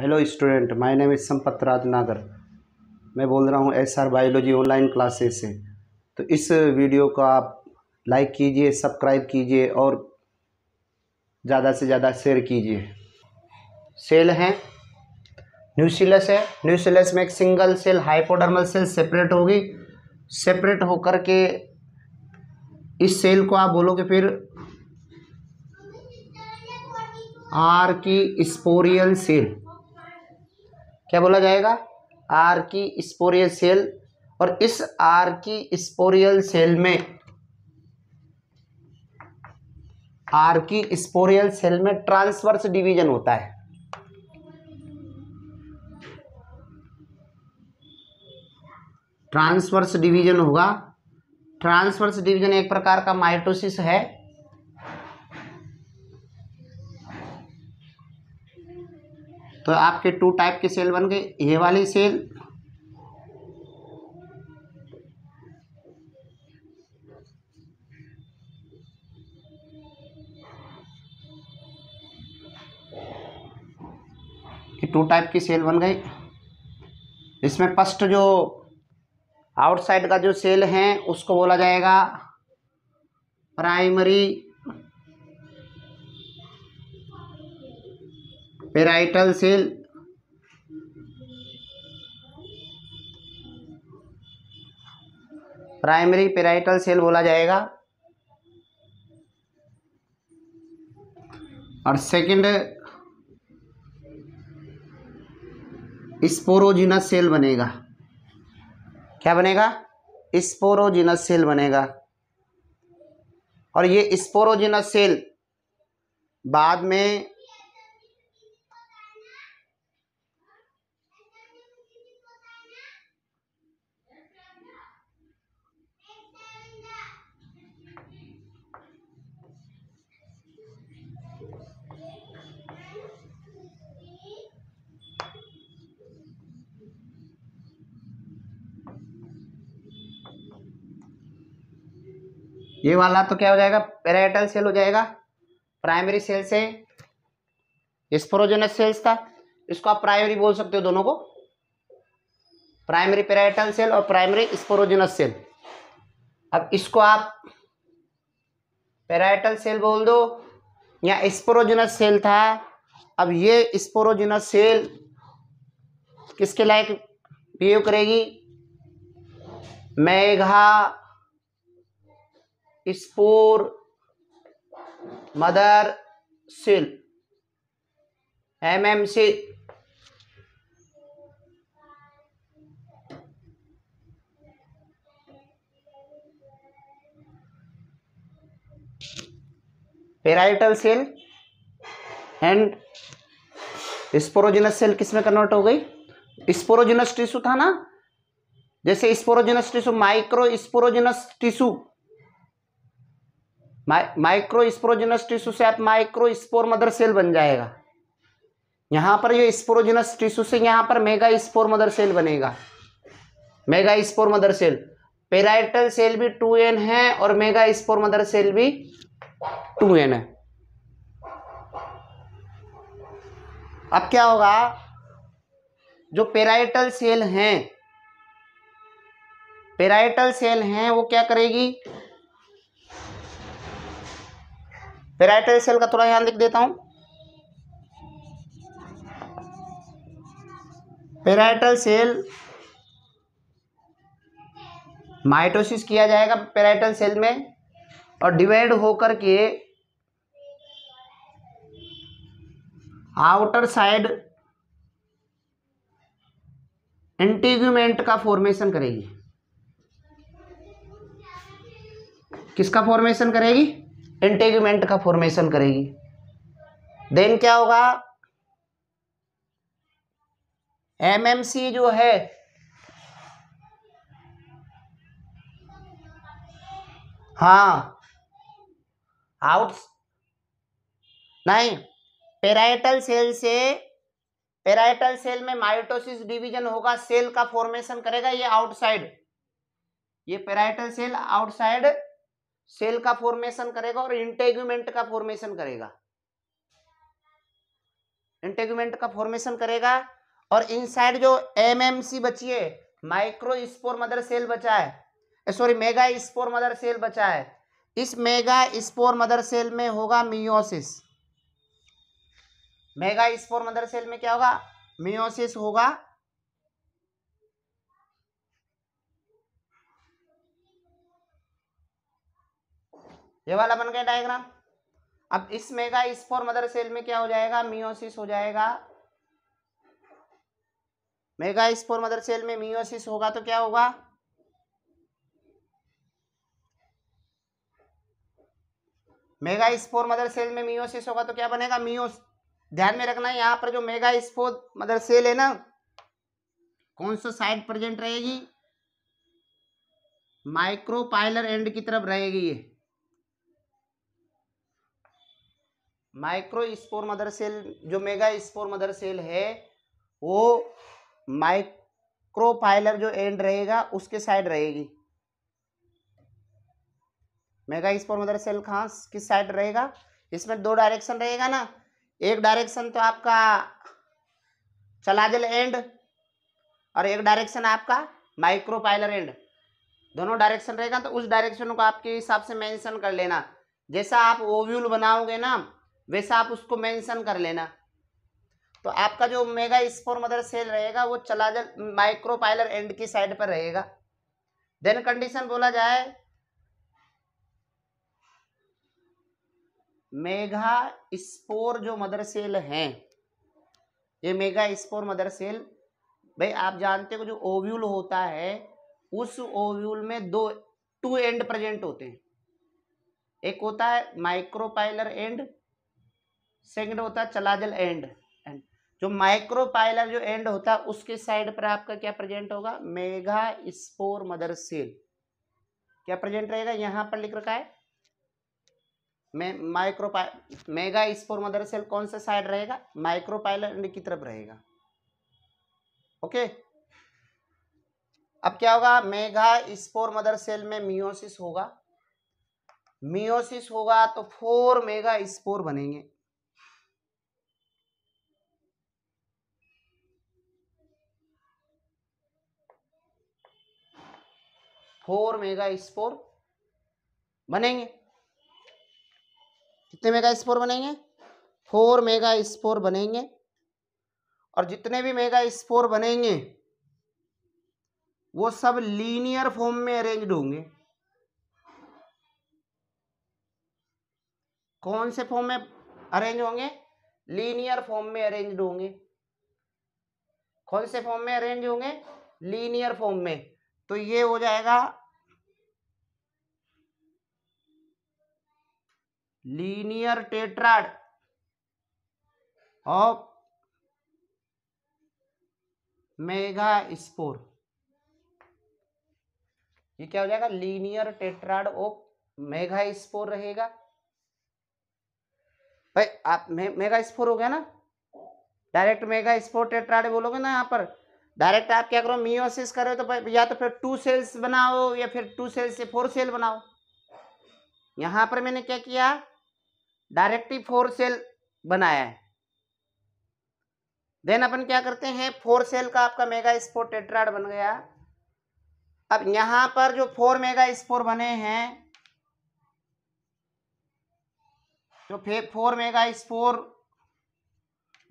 Hello student my name is Sampat Rajnagar मैं बोल रहा हूँ S R biology online classes से तो इस वीडियो को आप लाइक कीजिए सब्सक्राइब कीजिए और ज़्यादा से ज़्यादा शेयर कीजिए सेल हैं न्यूसिलस है न्यूसिलस में एक single cell hypodermal cell separate होगी सेपरेट होकर के इस सेल को आप बोलोगे फिर आर की स्पोरियल सेल क्या बोला जाएगा आर की स्पोरियल सेल और इस आर की स्पोरियल सेल में आर की स्पोरियल सेल में ट्रांसवर्स डिवीजन होता है ट्रांसवर्स डिवीजन होगा ट्रांसवर्स डिवीजन एक प्रकार का माइटोसिस है तो आपके टू टाइप की सेल बन गई ये वाली सेल टू टाइप की सेल बन गई इसमें फर्स्ट जो आउटसाइड का जो सेल है उसको बोला जाएगा primary parietal cell primary parietal cell बोला जाएगा और सेकंड स्पोरोजिनस सेल बनेगा क्या बनेगा स्पोरोजिनस सेल बनेगा और ये स्पोरोजिनस सेल बाद में ये वाला तो क्या हो जाएगा पेराइटल सेल हो जाएगा प्राइमरी सेल से स्प्रोजेनस सेल्स था इसको आप प्राइमरी बोल सकते हो दोनों को प्राइमरी पेराइटल सेल और प्राइमरी स्पोरोजेनस सेल अब इसको आप पेराइटल सेल बोल दो या स्पोरोजेनस सेल था अब ये स्पोरोजेनस सेल किसके लायक बिहेव करेगी mega spore mother cell mmc parietal cell and sporogenous cell किस में कन्वर्ट हो गई स्पोरोजिनस टिश्यू था ना जैसे sporogenous tissue micro sporogenous tissue micro sporogenous tissue से आप माइक्रो स्पोर मदर सेल बन जाएगा यहां पर ये स्प्रोजिनस टिश्यू से यहां पर मेगा स्पोर मदर सेल बनेगा mega spore mother cell parietal cell भी टू एन है और मेगा स्पोर मदर सेल भी टू एन है अब क्या होगा जो पेराइटल सेल हैं पेराइटल सेल हैं वो क्या करेगी पेराइटल सेल का थोड़ा यहाँ लिख देता हूँ पेराइटल सेल माइटोसिस किया जाएगा पेराइटल सेल में और डिवाइड होकर के आउटर साइड एंटीग्यूमेंट का फॉर्मेशन करेगी किसका फॉर्मेशन करेगी इंटेगमेंट का फॉर्मेशन करेगी देन क्या होगा एमएमसी जो है हाँ आउट नहीं पेराइटल सेल से पेराइटल सेल में माइटोसिस डिवीजन होगा सेल का फॉर्मेशन करेगा ये आउटसाइड ये पेराइटल सेल आउटसाइड सेल का फॉर्मेशन करेगा और इंटेग्यूमेंट का फॉर्मेशन करेगा इंटेग्यूमेंट का फॉर्मेशन करेगा और इनसाइड जो एमएमसी बची है माइक्रो स्पोर मदर सेल बचा है sorry mega spore mother cell बचा है इस मेगा स्पोर मदर सेल में होगा meiosis mega spore mother cell में क्या होगा मियोसिस होगा ये वाला बन गया डायग्राम अब इस मेगा इस फोर मदर सेल में क्या हो जाएगा मियोसिस हो जाएगा मेगा इस फोर मदर सेल में मियोसिस होगा तो क्या होगा मेगा स्पोर मदर सेल में मियोसिस होगा तो क्या बनेगा मियोस ध्यान में रखना है यहाँ पर जो मेगा स्पोर मदर सेल है ना कौन सा साइड प्रेजेंट रहेगी माइक्रोपाइलर एंड की तरफ रहेगी ये माइक्रो स्पोर मदर सेल जो मेगा स्पोर मदर सेल है वो माइक्रोपाइलर जो एंड रहेगा उसके साइड रहेगी मेगा स्पोर मदर सेल कहाँ किस साइड रहेगा इसमें दो डायरेक्शन रहेगा ना एक डायरेक्शन तो आपका चलाजल एंड और एक डायरेक्शन आपका माइक्रोपाइलर एंड दोनों डायरेक्शन रहेगा तो उस डायरेक्शन को आपके हिसाब से मेंशन कर लेना जैसा आप ओव्यूल बनाओगे ना वैसे आप उसको मेंशन कर लेना तो आपका जो मेगा स्पोर मदर सेल रहेगा वो चला जा माइक्रोपाइलर एंड की साइड पर रहेगा देन कंडीशन बोला जाए मेगा स्पोर जो मदर सेल हैं ये मेगा स्पोर मदर सेल भाई आप जानते हो जो ओव्यूल होता है उस ओव्यूल में दो टू एंड प्रेजेंट होते हैं एक होता है माइक्रोपाइलर एंड सेकंड होता है चलाजल एंड एंड जो माइक्रोपाइलर जो एंड होता है उसके साइड पर आपका क्या प्रेजेंट होगा मेगा स्पोर मदर सेल क्या प्रेजेंट रहेगा यहां पर लिख रखा है micropyle mega spore mother cell कौन सा साइड रहेगा माइक्रोपाइलर एंड की तरफ रहेगा ओके अब क्या होगा मेगा स्पोर मदर सेल में मियोसिस होगा मियोसिस होगा तो फोर मेगा स्पोर बनेंगे फोर मेगा स्पोर बनेंगे कितने मेगा स्पोर बनेंगे फोर मेगा स्पोर बनेंगे और जितने भी मेगा स्पोर बनेंगे वो सब लीनियर फॉर्म में अरेंज्ड होंगे कौन से फॉर्म में अरेंज होंगे लीनियर फॉर्म में अरेंज होंगे कौन से फॉर्म में अरेंज होंगे लीनियर फॉर्म में तो ये हो जाएगा linear tetrad of mega spore ये क्या हो जाएगा linear tetrad of mega spore रहेगा भाई आप मे, मेगा स्पोर हो गया ना डायरेक्ट मेगा स्पोर टेट्राड बोलोगे ना यहां पर डायरेक्ट आप क्या करो मियोसिस करो तो या तो फिर टू सेल्स बनाओ या फिर टू सेल से फोर सेल बनाओ यहां पर मैंने क्या किया डायरेक्टली फोर सेल बनाया है देन अपन क्या करते हैं फोर सेल का आपका मेगा स्पोर टेट्राड बन गया अब यहां पर जो फोर मेगा स्पोर बने हैं जो फोर मेगा स्पोर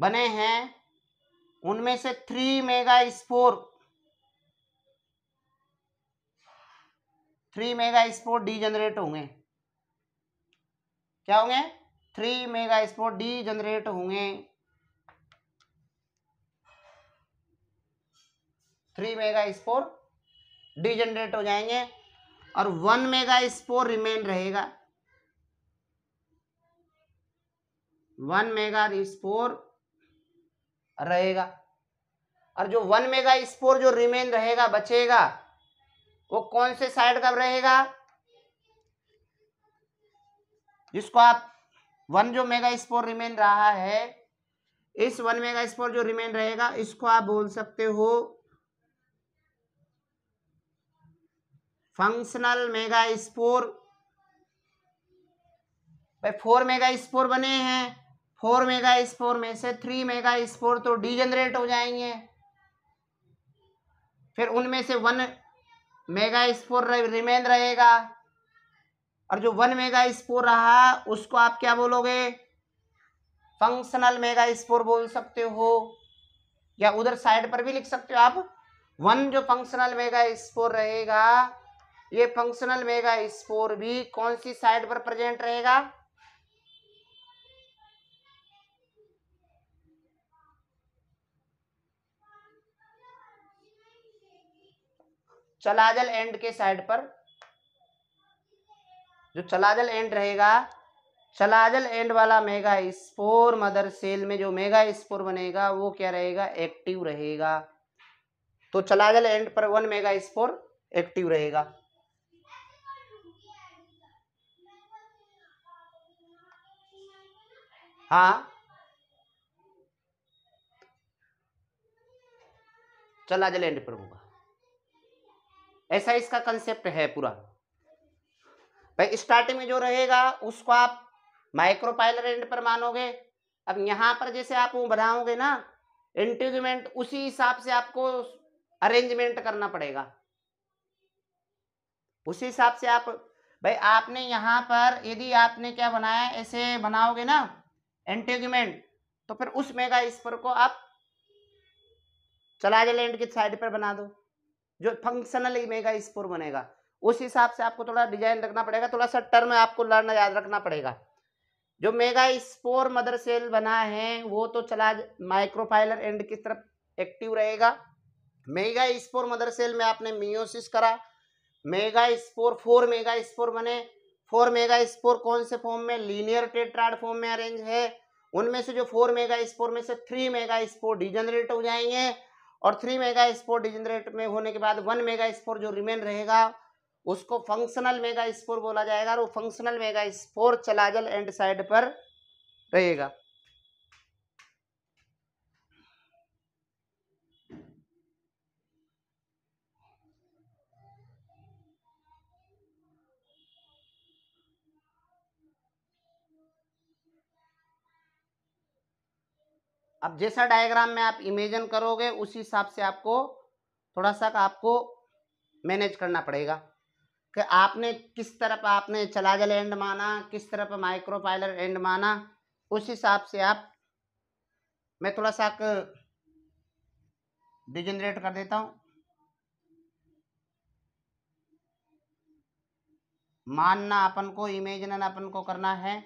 बने हैं उनमें से three mega spore three mega spore degenerate होंगे क्या होंगे three mega spore degenerate होंगे three mega spore degenerate हो जाएंगे और वन मेगा स्पोर रिमेन रहेगा वन मेगा स्पोर रहेगा और जो वन मेगा स्पोर जो रिमेन रहेगा बचेगा वो कौन से साइड का रहेगा जिसको आप वन जो मेगा स्पोर रिमेन रहा है इस वन मेगा स्पोर जो रिमेन रहेगा इसको आप बोल सकते हो फंक्शनल मेगा स्पोर भाई फोर मेगा स्पोर बने हैं फोर मेगा स्पोर में से थ्री मेगा स्पोर तो डीजनरेट हो जाएंगे फिर उनमें से वन मेगा स्पोर रिमेन रहेगा और जो वन मेगा स्पोर रहा उसको आप क्या बोलोगे फंक्शनल मेगा स्पोर बोल सकते हो या उधर साइड पर भी लिख सकते हो आप वन जो फंक्शनल मेगा स्पोर रहेगा ये फंक्शनल मेगा स्पोर भी कौन सी साइड पर प्रेजेंट रहेगा चलाजल एंड के साइड पर जो चलाजल एंड रहेगा चलाजल एंड वाला मेगा स्पोर मदर सेल में जो मेगा स्पोर बनेगा वो क्या रहेगा एक्टिव रहेगा तो चलाजल एंड पर वन मेगा स्पोर एक्टिव रहेगा हाँ चलाजल एंड पर होगा ऐसा इसका कंसेप्ट है पूरा भाई स्टार्टिंग में जो रहेगा उसको आप माइक्रोपाइलर एंड पर मानोगे अब यहाँ पर जैसे आप वो बनाओगे ना इंटीग्यूमेंट उसी हिसाब से आपको अरेंजमेंट करना पड़ेगा उसी हिसाब से आप भाई आपने यहाँ पर यदि आपने क्या बनाया ऐसे बनाओगे ना एंटीग्यूमेंट तो फिर उस मेगा पर को आप चला लेंड की साइड पर बना दो जो फंक्शनल इमेगा स्पोर बनेगा उस हिसाब से आपको थोड़ा डिजाइन रखना पड़ेगा थोड़ा सा टर्म आपको लर्न याद रखना पड़ेगा जो मेगा स्पोर मदर सेल बना है वो तो चला माइक्रोफाइलर एंड की तरफ एक्टिव रहेगा मेगा स्पोर मदर सेल में आपने मियोसिस करा mega spore four mega spore बने फोर मेगा स्पोर कौन से फॉर्म में लीनियर टेट्राड फॉर्म में अरेंज है उनमें से जो फोर मेगा स्पोर में से थ्री मेगा स्पोर डिजनरेट हो जाएंगे और थ्री मेगा स्पोर डिजनरेट में होने के बाद वन मेगा स्पोर जो रिमेन रहेगा उसको फंक्शनल मेगा स्पोर बोला जाएगा और वो functional mega spore chalazal end side पर रहेगा अब जैसा डायग्राम में आप इमेजन करोगे उसी हिसाब से आपको थोड़ा सा आपको मैनेज करना पड़ेगा कि आपने किस तरफ आपने चलाजल एंड माना किस तरफ माइक्रोपाइलर एंड माना उस हिसाब से आप मैं थोड़ा सा डिजनरेट कर देता हूँ मानना अपन को इमेजन अपन को करना है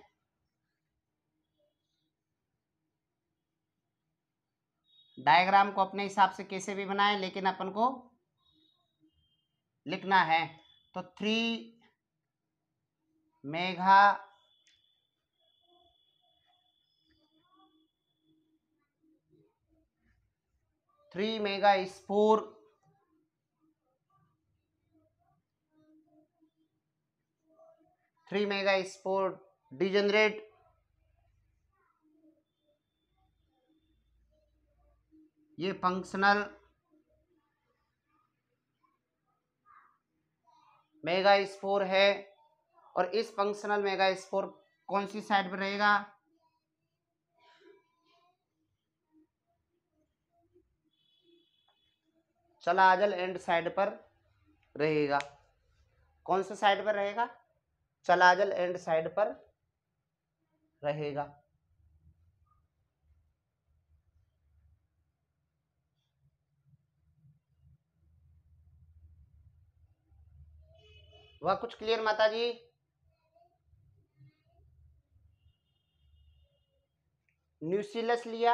डायग्राम को अपने हिसाब से कैसे भी बनाएं लेकिन अपन को लिखना है तो three mega three mega spore three mega spore degenerate ये फंक्शनल मेगा स्पोर है और इस फंक्शनल मेगा स्पोर कौन सी साइड पर रहेगा चलाजल एंड साइड पर रहेगा कौन सा साइड पर रहेगा चलाजल एंड साइड पर रहेगा हुआ कुछ क्लियर माता जी न्यूसिलस लिया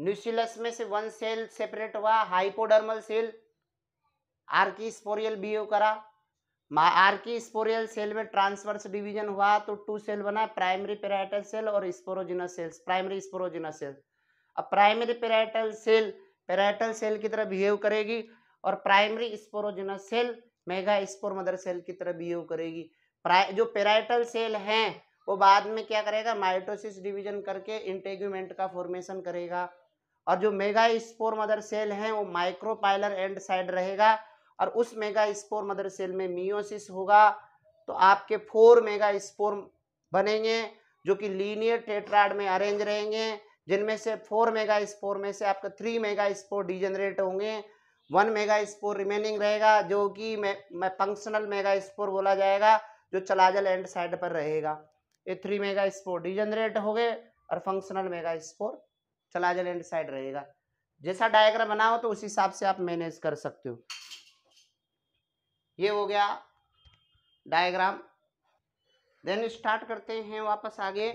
न्यूसिलस में से वन सेल सेपरेट हुआ hypodermal cell archesporial behave करा आर्की स्पोरियल सेल में ट्रांसवर्स डिवीजन हुआ तो टू सेल बना प्राइमरी पेराइटल सेल और sporogenous cells primary sporogenous cell अब primary parietal cell parietal cell की तरह बिहेव करेगी और primary sporogenous cell mega spore mother cell की तरह बिहेव करेगी जो पेराइटल सेल हैं वो बाद में क्या करेगा माइटोसिस डिवीजन करके इंटेग्यूमेंट का फॉर्मेशन करेगा और जो मेगा स्पोर मदर सेल हैं वो माइक्रोपाइलर एंड साइड रहेगा और उस मेगा स्पोर मदर सेल में मियोसिस होगा तो आपके फोर मेगा स्पोर बनेंगे जो कि लीनियर टेट्राड में अरेंज रहेंगे जिनमें से फोर मेगा स्पोर में से आपका थ्री मेगा स्पोर डिजेनरेट होंगे वन मेगा स्पोर रिमेनिंग रहेगा जो कि मैं फंक्शनल मेगा स्पोर बोला जाएगा जो चलाजल एंड साइड पर रहेगा ये थ्री मेगा स्पोर डिजनरेट हो गए और functional mega spore chalazal end side रहेगा जैसा डायग्राम बनाओ तो उस हिसाब से आप मैनेज कर सकते हो ये हो गया डायग्राम देन स्टार्ट करते हैं वापस आगे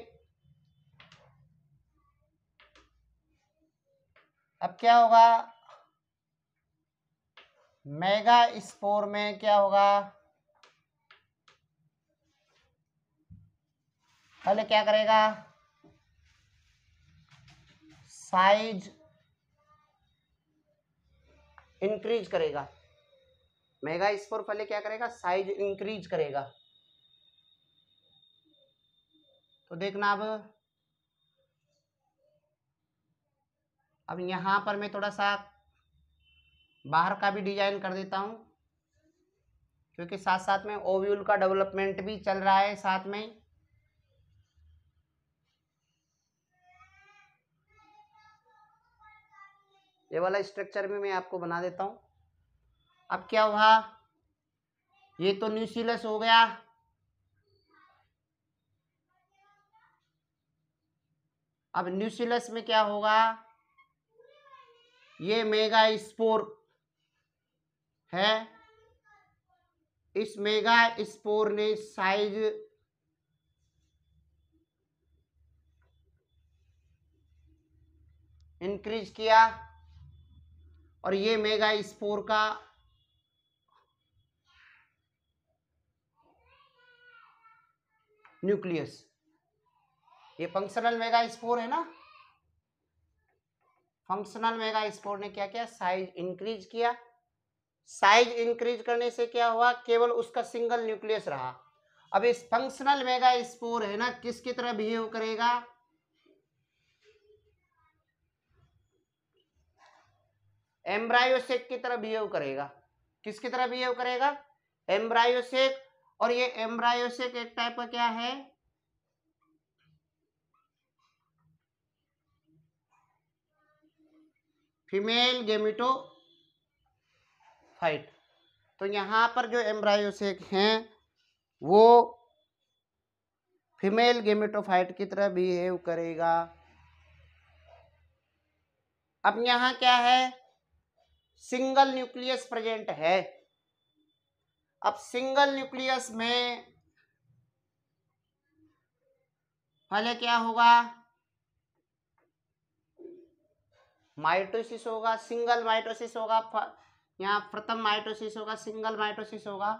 अब क्या होगा मेगा स्पोर में क्या होगा पहले क्या करेगा साइज इंक्रीज करेगा मेगा स्पोर पहले क्या करेगा साइज इंक्रीज करेगा तो देखना अब अब यहां पर मैं थोड़ा सा बाहर का भी डिजाइन कर देता हूँ क्योंकि साथ साथ में ओव्यूल का डेवलपमेंट भी चल रहा है साथ में ये वाला स्ट्रक्चर भी मैं आपको बना देता हूँ अब क्या हुआ ये तो न्यूसिलस हो गया अब न्यूसिलस में क्या होगा ये मेगा स्पोर है इस मेगा स्पोर ने साइज इंक्रीज किया और ये मेगा स्पोर का न्यूक्लियस ये फंक्शनल मेगा स्पोर है ना फंक्शनल मेगा स्पोर ने क्या किया साइज इंक्रीज किया साइज इंक्रीज करने से क्या हुआ केवल उसका सिंगल न्यूक्लियस रहा अब इस फंक्शनल मेगा स्पोर है ना किसकी तरह बिहेव करेगा एम्ब्रायोसेक की तरह बिहेव करेगा किसकी तरह बिहेव करेगा एम्ब्रायोसेक और ये एम्ब्रायोसेक एक टाइप का क्या है फीमेल गेमिटो हाइट तो यहाँ पर जो एम्ब्रायोसेक हैं वो फीमेल गेमेटोफाइट की तरह बिहेव करेगा अब यहाँ क्या है सिंगल न्यूक्लियस प्रेजेंट है अब सिंगल न्यूक्लियस में पहले क्या होगा माइटोसिस होगा सिंगल माइटोसिस होगा यहाँ प्रथम माइटोसिस होगा सिंगल माइटोसिस होगा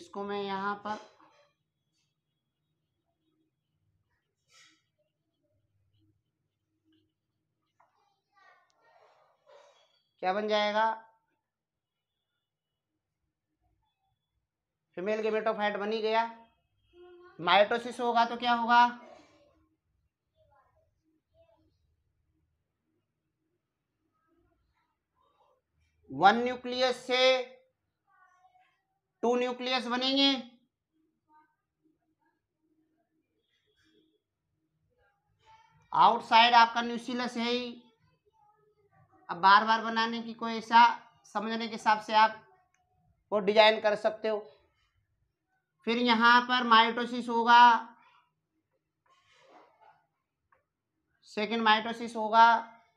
इसको मैं यहाँ पर क्या बन जाएगा फीमेल गेमेटोफाइट बनी गया माइटोसिस होगा तो क्या होगा वन न्यूक्लियस से टू न्यूक्लियस बनेंगे आउटसाइड आपका न्यूसिलस है ही अब बार बार बनाने की कोई ऐसा समझने के हिसाब से आप वो डिजाइन कर सकते हो फिर यहां पर माइटोसिस होगा सेकेंड माइटोसिस होगा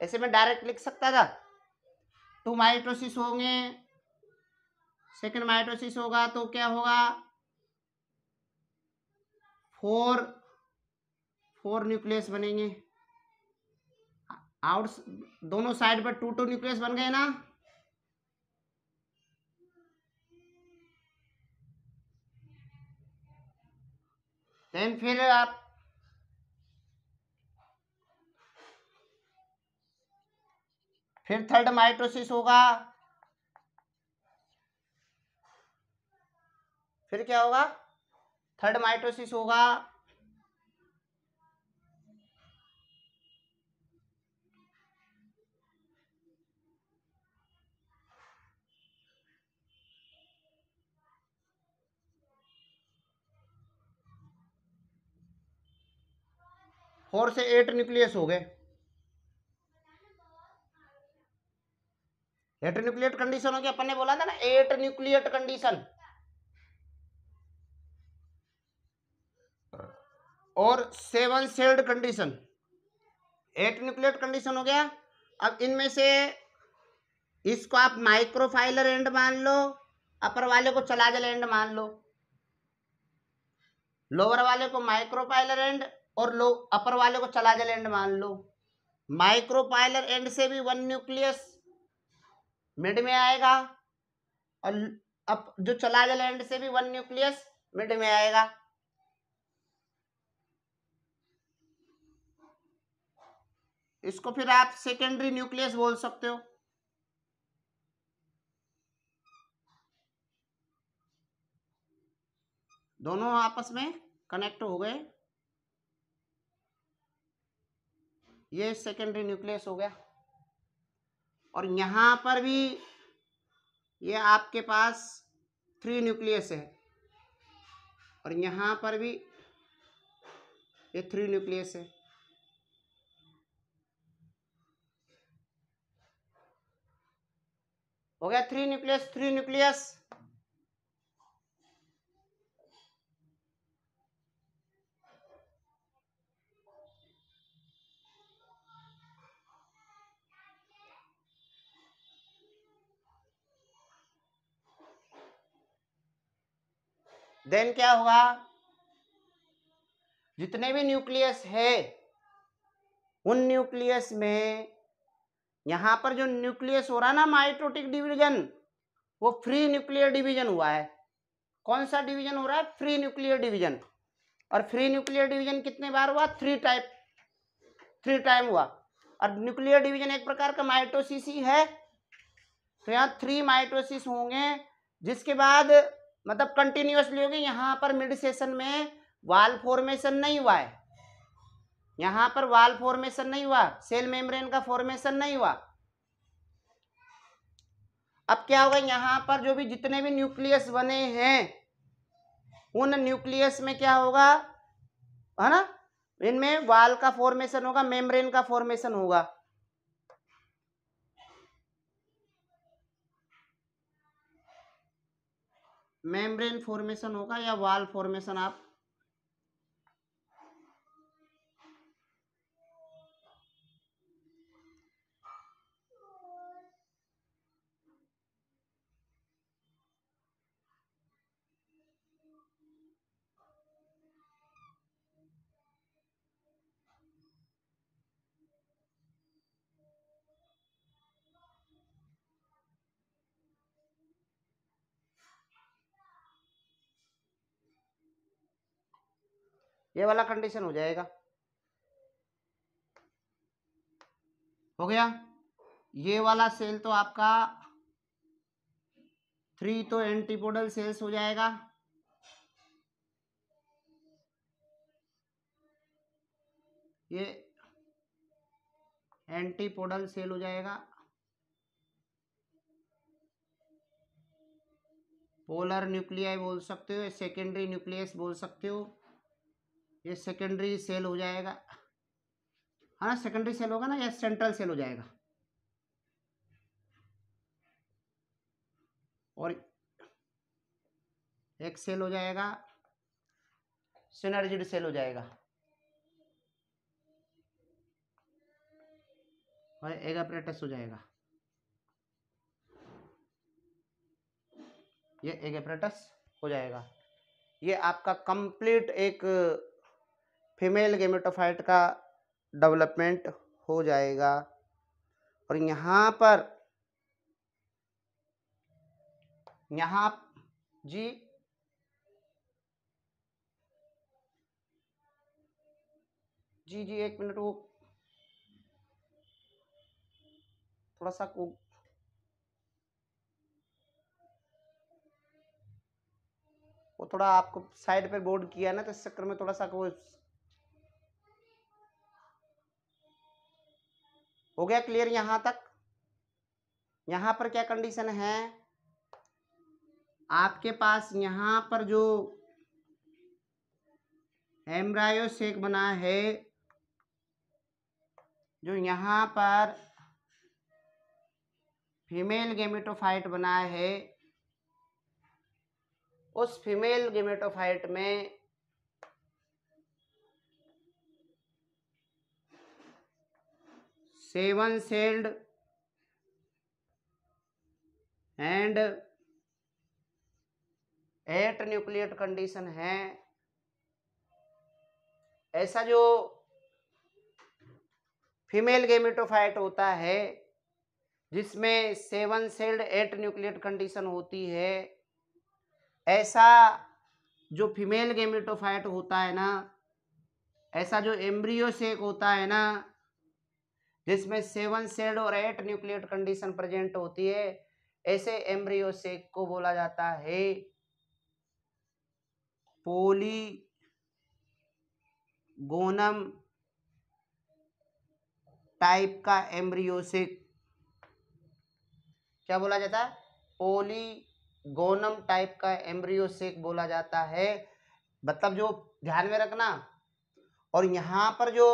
ऐसे में डायरेक्ट लिख सकता था टू तो माइटोसिस होंगे सेकेंड माइटोसिस होगा तो क्या होगा फोर फोर न्यूक्लियस बनेंगे आउट दोनों साइड पर टू टू न्यूक्लियस बन गए ना देन फिर आप फिर थर्ड माइटोसिस होगा फिर क्या होगा थर्ड माइटोसिस होगा फोर से एट न्यूक्लियस हो गए एट न्यूक्लियट कंडीशन गया अपन ने बोला था ना एट न्यूक्लियट कंडीशन और seven celled condition eight nucleate condition हो गया अब इनमें से इसको आप माइक्रोफाइलर एंड मान लो अपर वाले को चलाजल एंड मान लो लोअर वाले को माइक्रोपाइलर एंड और लो अपर वाले को चलाजल एंड मान लो माइक्रोपाइलर एंड से भी वन न्यूक्लियस मिड में आएगा और अब जो चला गया एंड से भी वन न्यूक्लियस मिड में आएगा इसको फिर आप सेकेंडरी न्यूक्लियस बोल सकते हो दोनों आपस में कनेक्ट हो गए ये सेकेंडरी न्यूक्लियस हो गया और यहाँ पर भी ये आपके पास थ्री न्यूक्लियस है और यहाँ पर भी ये थ्री न्यूक्लियस है हो गया three nucleus three nucleus then क्या हुआ जितने भी न्यूक्लियस है उन न्यूक्लियस में यहां पर जो न्यूक्लियस हो रहा है ना माइटोटिक डिवीजन वो फ्री न्यूक्लियर डिवीजन हुआ है कौन सा डिवीजन हो रहा है फ्री न्यूक्लियर डिवीजन और फ्री न्यूक्लियर डिवीजन कितने बार हुआ थ्री टाइप थ्री टाइम हुआ और न्यूक्लियर डिवीजन एक प्रकार का माइटोसिस ही है तो यहाँ थ्री माइटोसिस होंगे जिसके बाद मतलब कंटिन्यूसली होगी यहाँ पर मिड सेशन में वाल फॉर्मेशन नहीं हुआ है यहाँ पर वाल फॉर्मेशन नहीं हुआ सेल मेम्ब्रेन का फॉर्मेशन नहीं हुआ अब क्या होगा यहाँ पर जो भी जितने भी न्यूक्लियस बने हैं उन न्यूक्लियस में क्या होगा है ना इनमें वाल का फॉर्मेशन होगा मेम्ब्रेन का फॉर्मेशन होगा मेम्ब्रेन फॉर्मेशन होगा या वाल फॉर्मेशन आप ये वाला कंडीशन हो जाएगा हो गया ये वाला सेल तो आपका थ्री तो एंटीपोडल सेल्स हो जाएगा ये एंटीपोडल सेल हो जाएगा पोलर न्यूक्लियाई बोल सकते हो सेकेंडरी न्यूक्लियस बोल सकते हो ये सेकेंडरी सेल हो जाएगा हाँ ना सेकेंडरी सेल होगा ना या सेंट्रल सेल हो जाएगा और एक सेल हो जाएगा सिनर्जिड सेल हो जाएगा और अपरेटस हो जाएगा ये अपरेटस हो जाएगा ये आपका कंप्लीट एक फीमेल गेमेटोफाइट का डेवलपमेंट हो जाएगा और यहाँ पर यहाँ जी जी जी एक मिनट वो थोड़ा सा वो थोड़ा आपको साइड पे बोर्ड किया ना तो इस चक्कर में थोड़ा सा वो हो गया क्लियर यहां तक यहां पर क्या कंडीशन है आपके पास यहां पर जो हेमरायो शेक बना है जो यहां पर फीमेल गेमेटोफाइट बना है उस फीमेल गेमेटोफाइट में seven celled and eight nucleate condition है ऐसा जो फीमेल गेमेटोफाइट होता है जिसमें seven celled eight nucleate condition होती है ऐसा जो फीमेल गेमेटोफाइट होता है ना ऐसा जो एम्ब्रियो सेक होता है ना जिसमें सेवन सेड और एट न्यूक्लियर कंडीशन प्रेजेंट होती है ऐसे एम्ब्रियो सेक को बोला जाता है पोली गोनम टाइप का एम्ब्रियोसेक क्या बोला जाता है गोनम टाइप का एम्ब्रियोसेक बोला जाता है मतलब जो ध्यान में रखना और यहां पर जो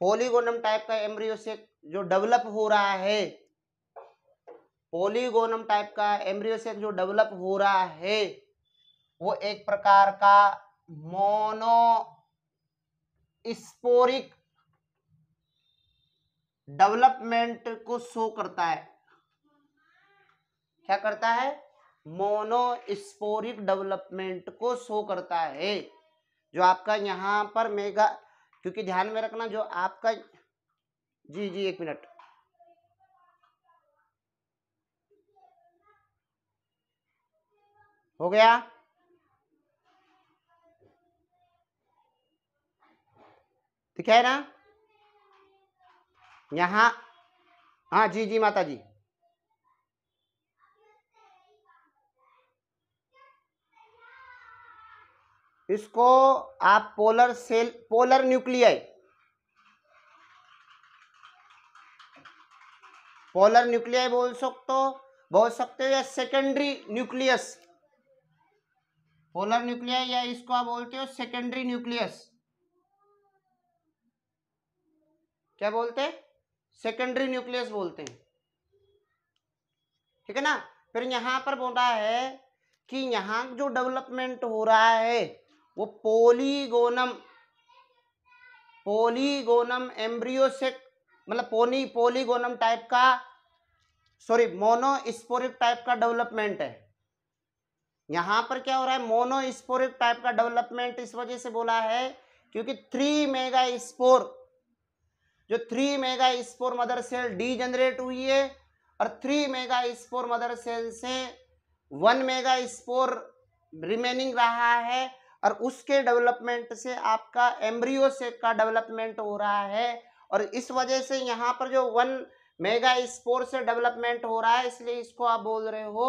पोलीगोनम टाइप का एम्ब्रियो से जो डेवलप हो रहा है पोलीगोनम टाइप का एम्ब्रियो से जो डेवलप हो रहा है वो एक प्रकार का मोनो स्पोरिक डेवलपमेंट को शो करता है क्या करता है मोनोस्पोरिक डेवलपमेंट को शो करता है जो आपका यहां पर मेगा क्योंकि ध्यान में रखना जो आपका जी जी एक मिनट हो गया ठीक है ना यहाँ हाँ जी जी माता जी इसको आप polar cell polar nuclei polar nuclei बोल सकते हो बोल सकते हो या सेकेंडरी न्यूक्लियस पोलर न्यूक्लियाई या इसको आप बोलते हो सेकेंडरी न्यूक्लियस क्या बोलते हैं सेकेंडरी न्यूक्लियस बोलते हैं ठीक है ना फिर यहां पर बोला है कि यहां जो डेवलपमेंट हो रहा है वो पोलीगोनम पोलीगोनम एम्ब्रियोसेक मतलब पोनी पोलीगोनम टाइप का सॉरी मोनोस्पोरिक टाइप का डेवलपमेंट है यहां पर क्या हो रहा है मोनोस्पोरिक टाइप का डेवलपमेंट इस वजह से बोला है क्योंकि थ्री मेगा स्पोर जो three mega spore mother cell degenerate हुई है और three mega spore mother cell से वन मेगा स्पोर रिमेनिंग रहा है और उसके डेवलपमेंट से आपका एम्ब्रियो सेक का डेवलपमेंट हो रहा है और इस वजह से यहाँ पर जो वन मेगा स्पोर से डेवलपमेंट हो रहा है इसलिए इसको आप बोल रहे हो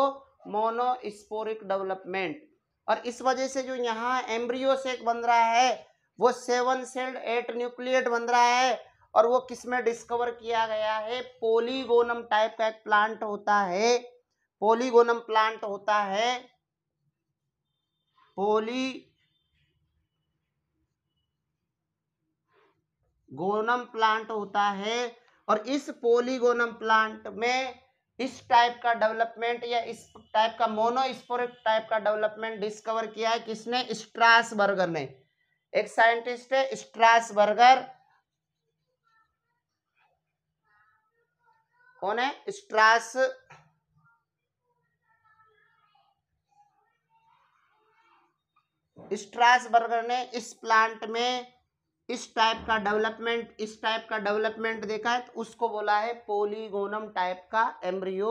मोनो स्पोरिक डेवलपमेंट और इस वजह से जो यहाँ एम्ब्रियो सेक बन रहा है वो सेवन सेल्ड एट न्यूक्लियट बन रहा है और वो किसमें डिस्कवर किया गया है पोलीगोनम टाइप का एक प्लांट होता है पोलीगोनम प्लांट होता है पोली गोनम प्लांट होता है और इस पोलीगोनम प्लांट में इस टाइप का डेवलपमेंट या इस टाइप का मोनोस्पोरिक टाइप का डेवलपमेंट डिस्कवर किया है किसने स्ट्रासबर्गर ने एक साइंटिस्ट है स्ट्रासबर्गर कौन है स्ट्रास स्ट्रासबर्गर ने इस प्लांट में इस टाइप का डेवलपमेंट इस टाइप का डेवलपमेंट देखा है तो उसको बोला है पोलीगोनम टाइप का एम्ब्रियो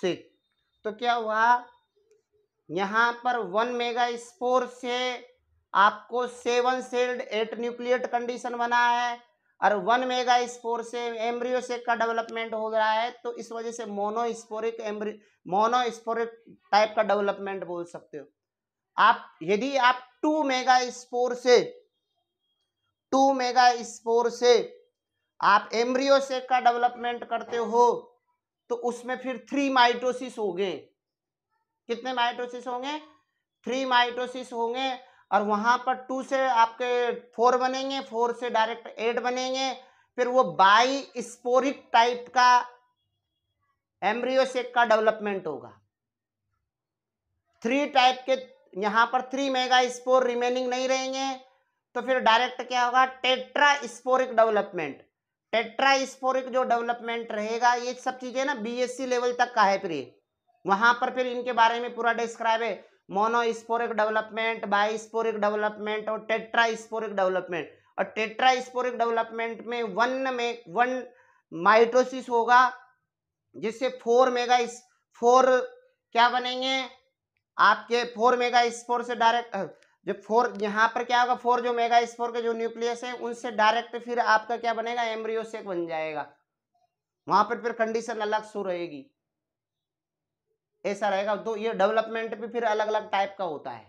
सिक तो क्या हुआ यहाँ पर वन मेगा स्पोर से आपको seven celled eight nucleate condition बना है और वन मेगा स्पोर से एम्ब्रियो सेक का डेवलपमेंट हो रहा है तो इस वजह से मोनोस्पोरिक एम्ब्रियो मोनोस्पोरिक टाइप का डेवलपमेंट बोल सकते हो आप यदि आप टू मेगा स्पोर से टू मेगा स्पोर से आप एम्ब्रियो सेक का डेवलपमेंट करते हो तो उसमें फिर थ्री माइटोसिस हो गए कितने माइटोसिस होंगे थ्री माइटोसिस होंगे और वहां पर टू से आपके फोर बनेंगे फोर से डायरेक्ट एट बनेंगे फिर वो बाई स्पोरिक टाइप का एम्ब्रियो सेक का डेवलपमेंट होगा थ्री टाइप के यहां पर थ्री मेगा स्पोर रिमेनिंग नहीं रहेंगे तो फिर डायरेक्ट क्या होगा tetra sporic development tetra sporic जो डेवलपमेंट रहेगा ये सब चीजें ना बीएससी लेवल तक का है फिर वहां पर फिर इनके बारे में पूरा डिस्क्राइब है मोनोस्पोरिक डेवलपमेंट बाइस्पोरिक डेवलपमेंट और टेट्रा स्पोरिक डेवलपमेंट और टेट्रा स्पोरिक डेवलपमेंट में वन में वन माइटोसिस होगा जिससे फोर मेगा फोर क्या बनेंगे आपके फोर मेगा स्पोर से डायरेक्ट जब फोर यहाँ पर क्या होगा फोर जो मेगा स्पोर के जो न्यूक्लियस है उनसे डायरेक्ट फिर आपका क्या बनेगा एम्ब्रियोसेक बन जाएगा वहां पर फिर कंडीशन अलग सो रहेगी ऐसा रहेगा तो ये डेवलपमेंट भी फिर अलग अलग टाइप का होता है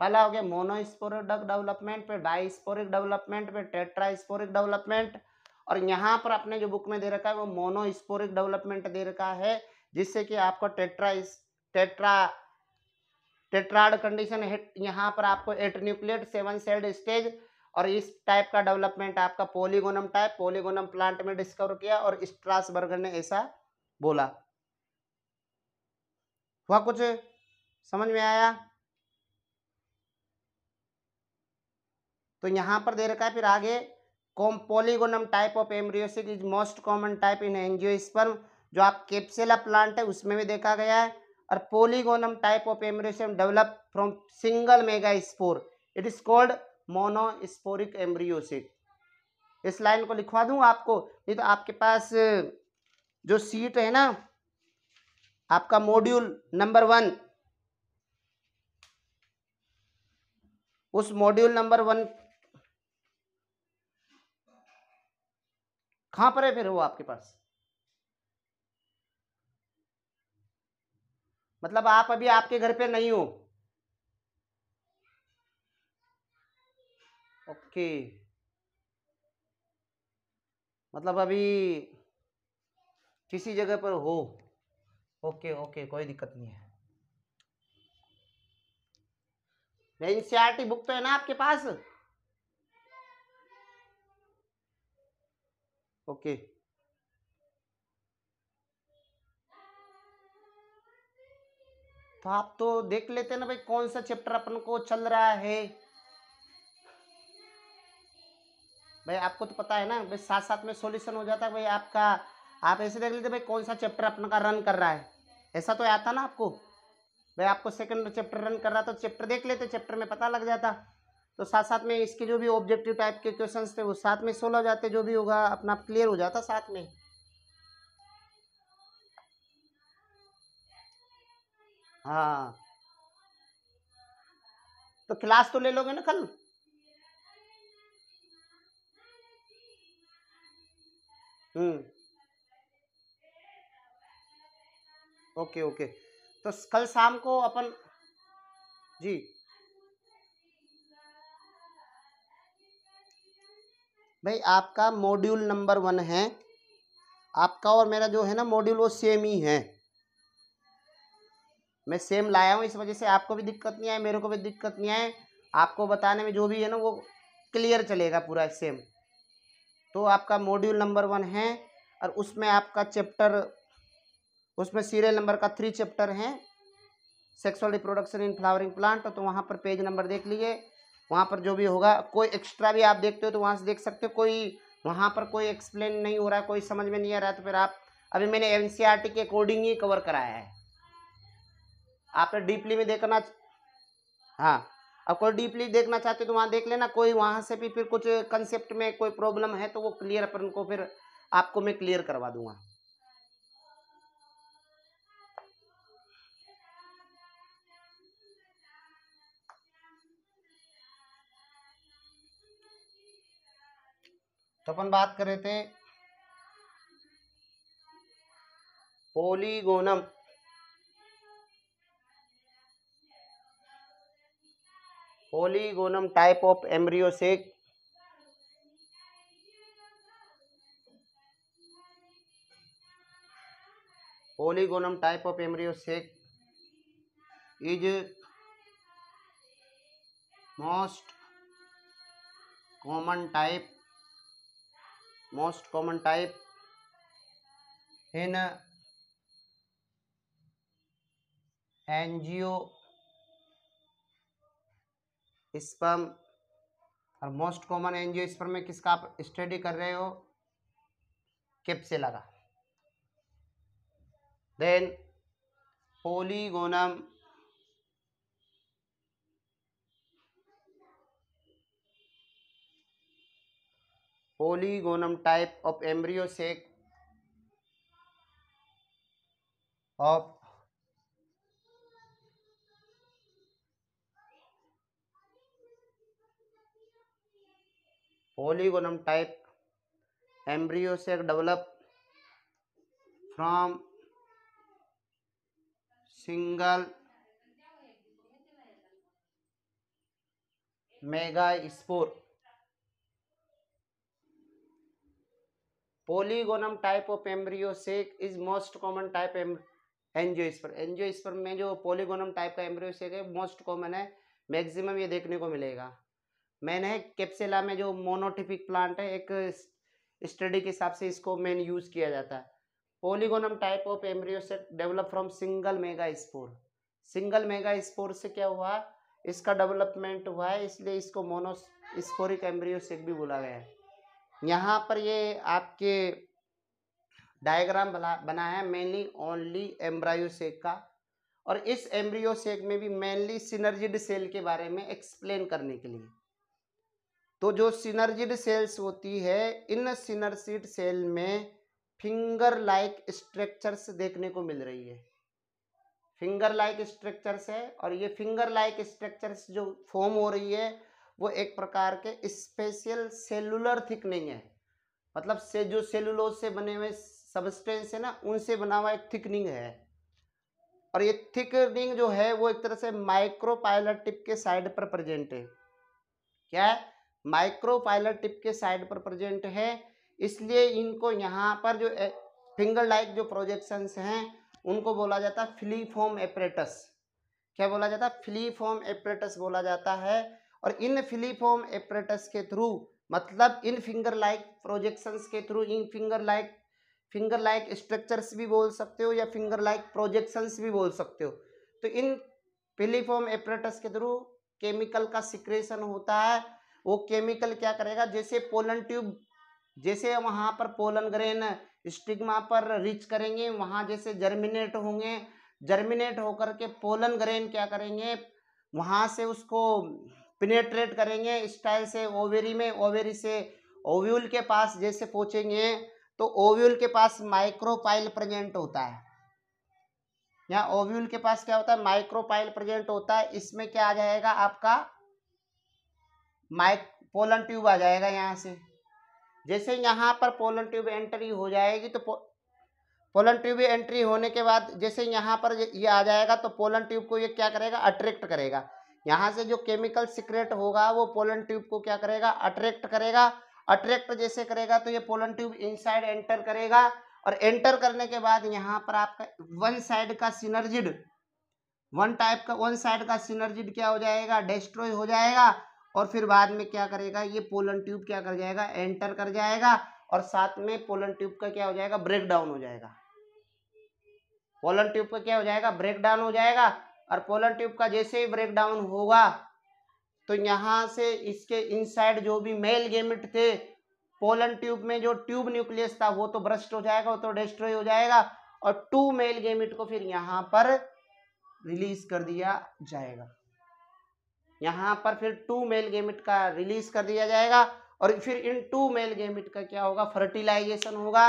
पहला हो गया मोनोस्पोरिक डेवलपमेंट पे डाइस्पोरिक डेवलपमेंट पे टेट्रास्पोरिक डेवलपमेंट और यहाँ पर अपने जो बुक में दे रखा है वो मोनोस्पोरिक डेवलपमेंट दे रखा है जिससे कि आपको टेट्रा टेट्रा टेट्राड कंडीशन यहाँ पर आपको eight nucleate seven celled stage और इस टाइप का डेवलपमेंट आपका पोलीगोनम टाइप पोलीगोनम प्लांट में डिस्कवर किया और स्ट्रासबर्गर ने ऐसा बोला हुआ कुछ समझ में आया तो यहाँ पर दे रखा है फिर आगे कॉम polygonum type of embryo sac is most common type in angiosperm जो आप केप्सेला प्लांट है उसमें भी देखा गया है or polygonum type of embryosphere develop from single megaspore it is called monosporic embryosis इस लाइन को लिखवा दूं आपको नहीं तो आपके पास जो सीट है ना आपका मॉड्यूल नंबर वन उस मॉड्यूल नंबर वन कहां पर है फिर वो आपके पास मतलब आप अभी आपके घर पे नहीं हो ओके मतलब अभी किसी जगह पर हो ओके ओके कोई दिक्कत नहीं है एन बुक तो है ना आपके पास ओके okay. तो आप तो देख लेते ना भाई कौन सा चैप्टर अपन को चल रहा है भाई आपको तो पता है ना भाई साथ साथ में सॉल्यूशन हो जाता है भाई आपका आप ऐसे देख लेते भाई कौन सा चैप्टर अपन का रन कर रहा है ऐसा तो आता ना आपको भाई आपको सेकंड चैप्टर रन कर रहा तो चैप्टर देख लेते चैप्टर में पता लग जाता तो साथ साथ में इसके जो भी ऑब्जेक्टिव टाइप के क्वेश्चंस थे वो साथ में सोलह हो जाते जो भी होगा अपना क्लियर हो जाता साथ में हाँ तो क्लास तो ले लोगे ना कल हम्म ओके ओके तो कल शाम को अपन जी भाई आपका मॉड्यूल नंबर वन है आपका और मेरा जो है ना मॉड्यूल वो सेम ही है मैं सेम लाया हूँ इस वजह से आपको भी दिक्कत नहीं आए मेरे को भी दिक्कत नहीं आए आपको बताने में जो भी है ना वो क्लियर चलेगा पूरा सेम तो आपका मॉड्यूल नंबर वन है और उसमें आपका चैप्टर उसमें सीरियल नंबर का थ्री चैप्टर हैं sexual reproduction in flowering plant तो वहाँ पर पेज नंबर देख लीजिए वहाँ पर जो भी होगा कोई एक्स्ट्रा भी आप देखते हो तो वहाँ से देख सकते हो कोई वहाँ पर कोई एक्सप्लेन नहीं हो रहा कोई समझ में नहीं आ रहा तो फिर आप अभी मैंने एन e के अकॉर्डिंग ही कवर कराया है आपने डीपली में देखना हाँ अब कोई डीपली देखना चाहते हो तो वहाँ देख लेना कोई वहाँ से भी फिर कुछ कंसेप्ट में कोई प्रॉब्लम है तो वो क्लियर अपन को फिर आपको मैं क्लियर करवा दूंगा तो अपन बात कर रहे थे polygonum polygonum type of embryo sac polygonum type of embryo sac is most common type most common type in angiosperm और मोस्ट कॉमन एनजीओ स्पर्म में किसका आप स्टडी कर रहे हो कैप्सेला का then polygonum polygonum type of embryo sac of polygonum type embryo develop from single megaspore polygonum type of embryo sac is most common type angiosperm angiosperm में जो पोलीगोनम type का embryo सेक है most common है maximum ये देखने को मिलेगा मैंने कैप्सेला में जो मोनोटिपिक प्लांट है एक स्टडी के हिसाब से इसको मेन यूज़ किया जाता है polygonum type of embryo develop from single megaspore single mega spore से क्या हुआ इसका डेवलपमेंट हुआ है इसलिए इसको मोनोस्पोरिक एम्ब्रियो भी बोला गया है यहाँ पर ये आपके डायग्राम बना है मेनली ओनली एम्ब्रायोसेक सेक का और इस एम्ब्रियो सेक में भी मेनली सिनर्जिड सेल के बारे में एक्सप्लेन करने के लिए तो जो सिनर्जिड सेल्स होती है इन सिनर्जिड सेल में फिंगर लाइक स्ट्रक्चर्स देखने को मिल रही है फिंगर लाइक स्ट्रक्चर्स है और ये फिंगर लाइक स्ट्रक्चर्स जो फॉर्म हो रही है वो एक प्रकार के स्पेशल सेलुलर थिकनिंग है मतलब से जो सेलुलोज से बने हुए सबस्टेंस है ना उनसे बना हुआ एक थिकनिंग है और ये थिकनिंग जो है वो एक तरह से माइक्रो पायलट टिप के साइड पर प्रेजेंट है क्या है माइक्रोफाइलर टिप के साइड पर प्रेजेंट है इसलिए इनको यहाँ पर जो फिंगर लाइक जो प्रोजेक्शंस हैं उनको बोला जाता है फिलीफॉर्म एपरेटस क्या बोला जाता है फिलीफॉर्म एपरेटस बोला जाता है और इन फॉर्म एपरेटस के थ्रू मतलब इन फिंगर लाइक प्रोजेक्शंस के थ्रू इन finger like finger like structures भी बोल सकते हो या फिंगर लाइक प्रोजेक्शंस भी बोल सकते हो तो इन फिलीफॉम एपरेटस के थ्रू केमिकल का सिक्रेशन होता है वो केमिकल क्या करेगा जैसे पोलन ट्यूब जैसे वहाँ पर पोलन ग्रेन स्टिग्मा पर रिच करेंगे वहाँ जैसे जर्मिनेट होंगे जर्मिनेट होकर के पोलन ग्रेन क्या करेंगे वहाँ से उसको पिनेट्रेट करेंगे स्टाइल से ओवेरी में ओवेरी से ओव्यूल के पास जैसे पहुँचेंगे तो ओव्यूल के पास माइक्रोपाइल प्रेजेंट होता है यहाँ ओव्यूल के पास क्या होता है माइक्रोपाइल प्रेजेंट होता है इसमें क्या आ जाएगा आपका माइक पोलन ट्यूब आ जाएगा यहाँ से जैसे यहाँ पर पोलन ट्यूब एंट्री हो जाएगी तो पोलन ट्यूब एंट्री होने के बाद जैसे यहाँ पर ये आ जाएगा तो पोलन ट्यूब को ये क्या करेगा अट्रैक्ट करेगा यहाँ से जो केमिकल सिक्रेट होगा वो पोलन ट्यूब को क्या करेगा अट्रैक्ट करेगा अट्रैक्ट जैसे करेगा तो ये पोलन ट्यूब इनसाइड एंटर करेगा और एंटर करने के बाद यहाँ पर आपका वन साइड का सिनर्जिड वन टाइप का वन साइड का सिनर्जिड क्या हो जाएगा डिस्ट्रॉय हो जाएगा और फिर बाद में क्या करेगा ये पोलन ट्यूब क्या कर जाएगा एंटर कर जाएगा और साथ में पोलन ट्यूब का क्या हो जाएगा ब्रेक डाउन हो जाएगा पोलन ट्यूब का क्या हो जाएगा ब्रेक डाउन हो जाएगा और पोलन ट्यूब का जैसे ही ब्रेक डाउन होगा तो यहां से इसके इनसाइड जो भी मेल गेमिट थे पोलन ट्यूब में जो ट्यूब न्यूक्लियस था वो तो भ्रष्ट हो जाएगा वो तो डिस्ट्रॉय हो जाएगा और टू मेल गेमिट को फिर यहां पर रिलीज कर दिया जाएगा यहाँ पर फिर टू मेल गेमिट का रिलीज कर दिया जाएगा और फिर इन टू मेल गेमिट का क्या होगा फर्टिलाइजेशन होगा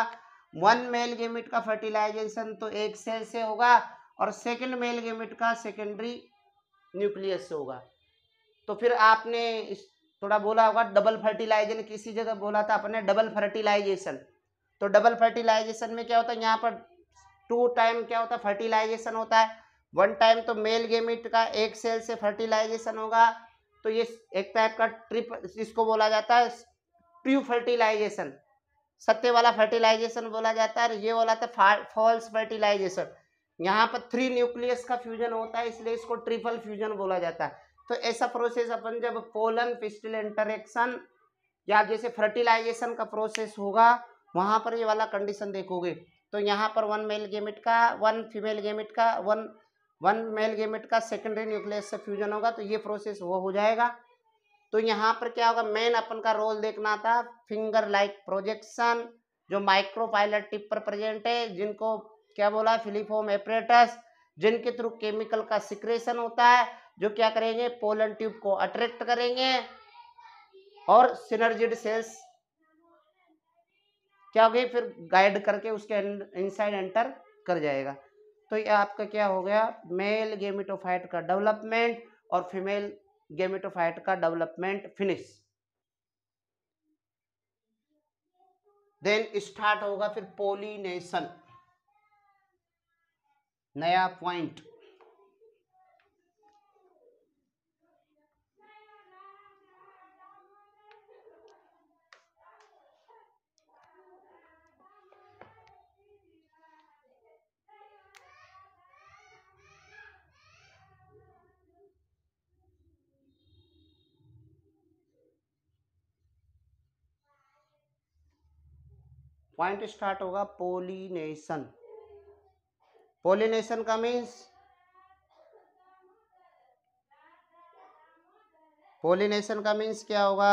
वन मेल गेमिट का फर्टिलाइजेशन तो एक सेल से होगा और सेकेंड मेल गेमिट का सेकेंडरी न्यूक्लियस से होगा तो फिर आपने थोड़ा बोला होगा डबल फर्टिलाइजेशन किसी जगह बोला था अपने डबल फर्टिलाइजेशन तो डबल फर्टिलाइजेशन में क्या होता है यहाँ पर टू टाइम क्या होता है फर्टिलाइजेशन होता है वन टाइम तो मेल गेमिट का एक सेल से फर्टिलाइजेशन होगा तो ये एक टाइप का ट्रिप इसको बोला जाता है ट्रू फर्टिलाइजेशन सत्य वाला फर्टिलाइजेशन बोला जाता है ये बोला था फॉल्स फर्टिलाइजेशन यहाँ पर थ्री न्यूक्लियस का फ्यूजन होता है इसलिए इसको ट्रिपल फ्यूजन बोला जाता है तो ऐसा प्रोसेस अपन जब पोलन पिस्टल इंटरेक्शन या जैसे फर्टिलाइजेशन का प्रोसेस होगा वहाँ पर ये वाला कंडीशन देखोगे तो यहाँ पर वन मेल गेमिट का वन फीमेल गेमिट का वन वन मेल गेमेट का सेकेंडरी न्यूक्लियस से फ्यूजन होगा तो ये प्रोसेस वो हो जाएगा तो यहाँ पर क्या होगा मेन अपन का रोल देखना था फिंगर लाइक प्रोजेक्शन जो माइक्रो पायलट टिप पर प्रेजेंट है जिनको क्या बोला फिलीफोम एपरेटस जिनके थ्रू केमिकल का सिक्रेशन होता है जो क्या करेंगे पोलन ट्यूब को अट्रैक्ट करेंगे और सिनर्जिड सेल्स क्या होगी फिर गाइड करके उसके इनसाइड एंटर कर जाएगा तो ये आपका क्या हो गया मेल गेमिटोफाइट का डेवलपमेंट और फीमेल गेमिटोफाइट का डेवलपमेंट फिनिश देन स्टार्ट होगा फिर पोलिनेशन नया पॉइंट पॉइंट स्टार्ट होगा पोलिनेशन पोलिनेशन का मीन्स पोलिनेशन का मीन्स क्या होगा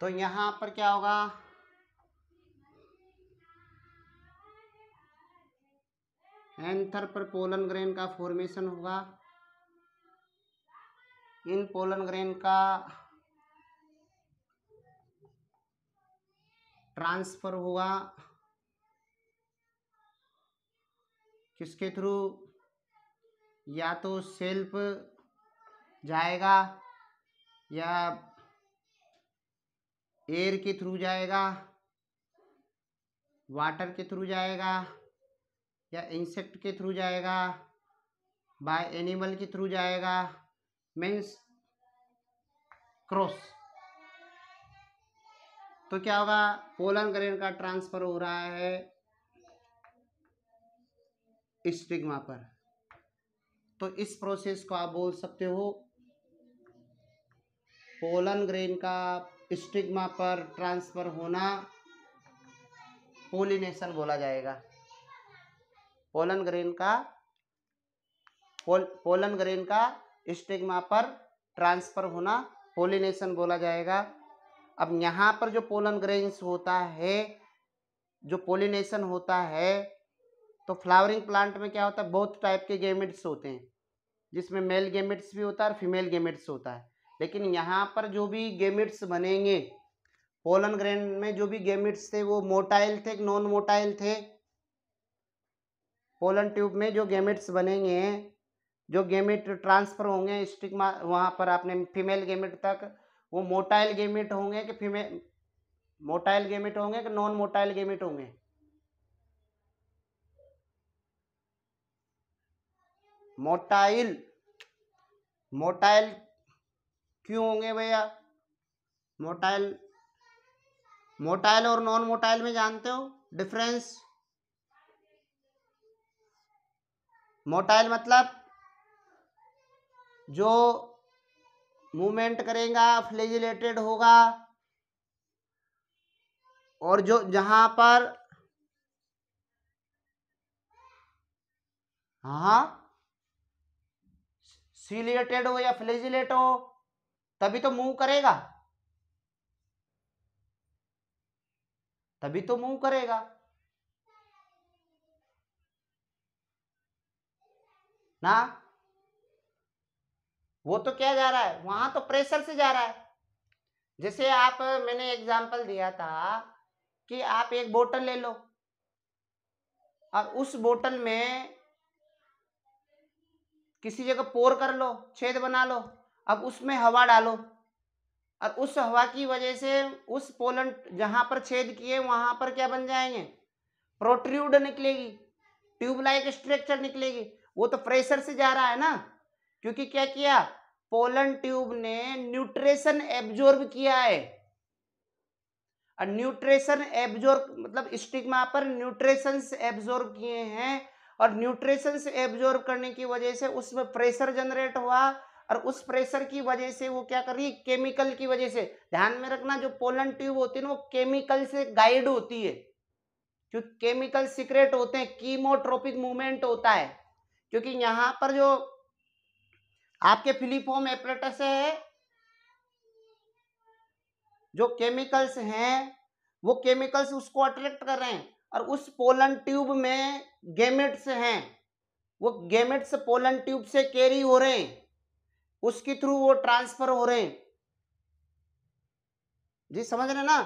तो यहां पर क्या होगा एंथर पर पोलन ग्रेन का फॉर्मेशन होगा इन पोलन ग्रेन का ट्रांसफर हुआ किसके थ्रू या तो सेल्फ जाएगा या एयर के थ्रू जाएगा वाटर के थ्रू जाएगा या इंसेक्ट के थ्रू जाएगा बाय एनिमल के थ्रू जाएगा मीन्स क्रॉस तो क्या होगा पोलन ग्रेन का ट्रांसफर हो रहा है स्टिग्मा पर तो इस प्रोसेस को आप बोल सकते हो पोलन ग्रेन का स्टिग्मा पर ट्रांसफर होना पोलिनेशन बोला जाएगा पोलन ग्रेन का पोल, पोलन ग्रेन का स्टिग्मा पर ट्रांसफर होना पोलिनेशन बोला जाएगा अब यहाँ पर जो पोलन ग्रेन्स होता है जो पोलिनेशन होता है तो फ्लावरिंग प्लांट में क्या होता है बहुत टाइप के गेमिट्स होते हैं जिसमें मेल गेमिट्स भी होता है और फीमेल गेमिट्स होता है लेकिन यहाँ पर जो भी गेमिट्स बनेंगे पोलन ग्रेन में जो भी गेमिट्स थे वो मोटाइल थे नॉन मोटाइल थे पोलन ट्यूब में जो गेमिट्स बनेंगे जो गेमिट ट्रांसफ़र होंगे स्टिकमा वहाँ पर आपने फीमेल गेमिट तक वो मोटाइल गेमिट होंगे कि फीमेल मोटाइल गेमिट होंगे कि नॉन मोटाइल गेमिट होंगे मोटाइल मोटाइल क्यों होंगे भैया मोटाइल मोटाइल और नॉन मोटाइल में जानते हो डिफरेंस मोटाइल मतलब जो मूवमेंट करेगा फ्लेजिलेटेड होगा और जो जहां पर हाँ सीलिएटेड हो या फ्लेजिलेट हो तभी तो मूव करेगा तभी तो मूव करेगा ना वो तो क्या जा रहा है वहां तो प्रेशर से जा रहा है जैसे आप मैंने एग्जाम्पल दिया था कि आप एक बोतल ले लो और उस बोतल में किसी जगह पोर कर लो छेद बना लो अब उसमें हवा डालो और उस हवा की वजह से उस पोलन जहां पर छेद किए वहां पर क्या बन जाएंगे प्रोट्रूड निकलेगी ट्यूबलाइट स्ट्रक्चर निकलेगी वो तो प्रेशर से जा रहा है ना क्योंकि क्या किया पोलन ट्यूब ने न्यूट्रेशन एब्जॉर्ब किया है और न्यूट्रेशन एब्जॉर्ब मतलब स्टिग्मा पर न्यूट्रेशन एब्जॉर्ब किए हैं और न्यूट्रेशन एब्जॉर्ब करने की वजह से उसमें प्रेशर जनरेट हुआ और उस प्रेशर की वजह से वो क्या कर रही है केमिकल की वजह से ध्यान में रखना जो पोलन ट्यूब होती है ना वो केमिकल से गाइड होती है क्योंकि केमिकल सीक्रेट होते हैं कीमोट्रोपिक मूवमेंट होता है क्योंकि यहाँ पर जो आपके फिलीफोम एपरेटस है जो केमिकल्स हैं वो केमिकल्स उसको अट्रैक्ट कर रहे हैं और उस पोलन ट्यूब में गेमेट्स हैं वो गेमेट्स पोलन ट्यूब से कैरी हो रहे हैं उसके थ्रू वो ट्रांसफर हो रहे हैं जी समझ रहे ना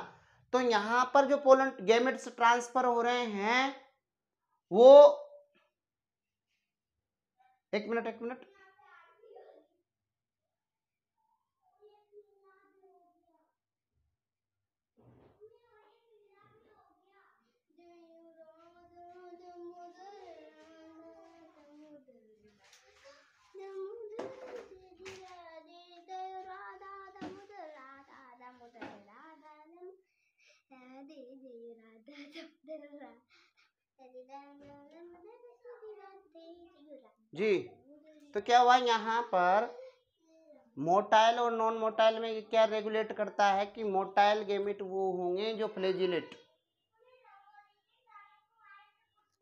तो यहां पर जो पोलन गेमेट्स ट्रांसफर हो रहे हैं वो एक मिनट एक मिनट राधा राधा जी तो क्या हुआ यहाँ पर मोटाइल और नॉन मोटाइल में क्या रेगुलेट करता है कि मोटाइल गेमिट वो होंगे जो फ्लेजिलेट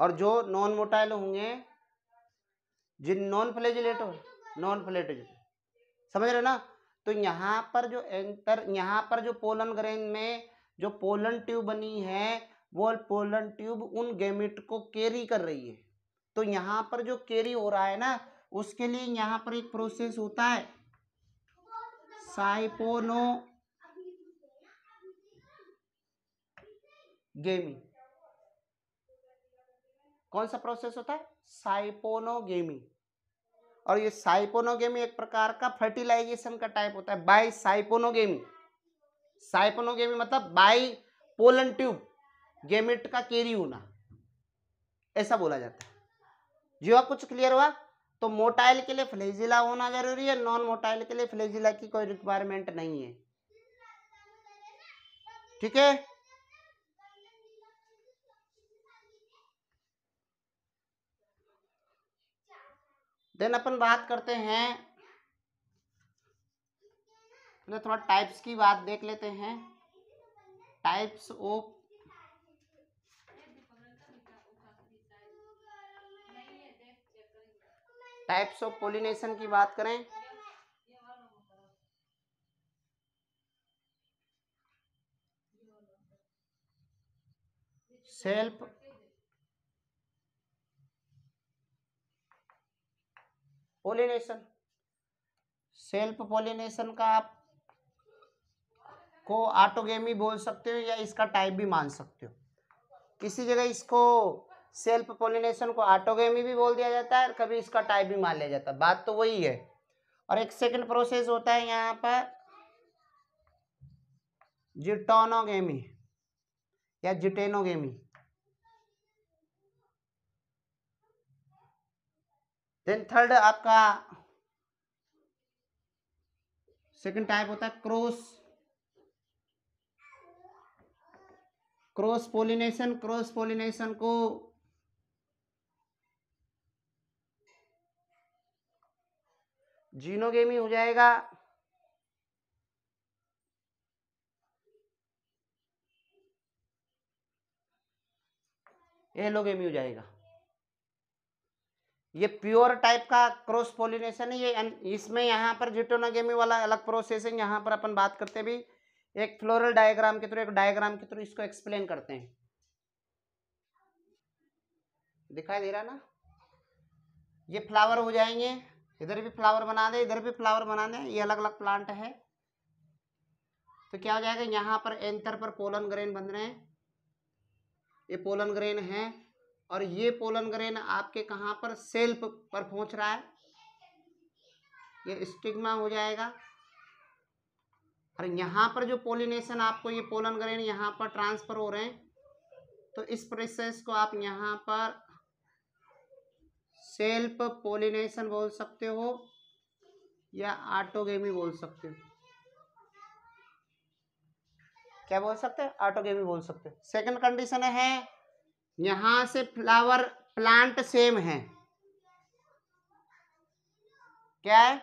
और जो नॉन मोटाइल होंगे जिन नॉन फ्लेजिलेट हो नॉन फ्लेट समझ रहे ना तो यहाँ पर जो एंटर यहाँ पर जो पोलन ग्रेन में जो पोलन ट्यूब बनी है वॉल पोलन ट्यूब उन गेमिट को कैरी कर रही है तो यहाँ पर जो कैरी हो रहा है ना उसके लिए यहाँ पर एक प्रोसेस होता है साइपोनो गेमिंग कौन सा प्रोसेस होता है साइपोनो गेमी और ये साइपोनोगेमी एक प्रकार का फर्टिलाइजेशन का टाइप होता है बाई साइपोनोगेमी साइपोनोगेमी मतलब बाई पोलन ट्यूब गेमिट का केरी होना ऐसा बोला जाता है जो कुछ क्लियर हुआ तो मोटाइल के लिए फ्लेजिला होना जरूरी है नॉन मोटाइल के लिए फ्लेजिला की कोई रिक्वायरमेंट नहीं है ठीक है देन अपन बात करते हैं मतलब थोड़ा टाइप्स की बात देख लेते हैं types of types of pollination की बात करें सेल्फ पोलिनेशन सेल्फ पोलिनेशन का आप को ऑटोगेमी बोल सकते हो या इसका टाइप भी मान सकते हो किसी जगह इसको सेल्फ पोलिनेशन को ऑटोगेमी भी बोल दिया जाता है और कभी इसका टाइप भी मान लिया जाता है बात तो वही है और एक सेकंड प्रोसेस होता है यहाँ पर जिटोनोगेमी या जिटेनोगेमी देन थर्ड आपका सेकंड टाइप होता है cross cross pollination cross pollination को जीनोगेमी हो जाएगा एलोगेमी हो जाएगा ये प्योर टाइप का क्रॉस पोलिनेशन है ये इसमें यहाँ पर जिटोनोगेमी वाला अलग प्रोसेस है यहाँ पर अपन बात करते भी एक फ्लोरल डायग्राम के थ्रू एक डायग्राम के थ्रू इसको एक्सप्लेन करते हैं दिखाई दे रहा ना ये फ्लावर हो जाएंगे इधर भी फ्लावर बना दें इधर भी फ्लावर बना दें ये अलग अलग प्लांट है तो क्या हो जाएगा यहाँ पर एंथर पर पोलन ग्रेन बन रहे हैं ये पोलन ग्रेन है और ये पोलन ग्रेन आपके कहाँ पर सेल्फ पर पहुँच रहा है ये स्टिग्मा हो जाएगा और यहाँ पर जो पोलिनेशन आपको ये पोलन ग्रेन यहाँ पर ट्रांसफ़र हो रहे हैं तो इस प्रोसेस को आप यहाँ पर सेल्फ पोलिनेशन बोल सकते हो या ऑटोगेमी बोल सकते हो क्या बोल सकते हैं ऑटोगेमी बोल सकते हैं सेकंड कंडीशन है यहां से फ्लावर प्लांट सेम है क्या है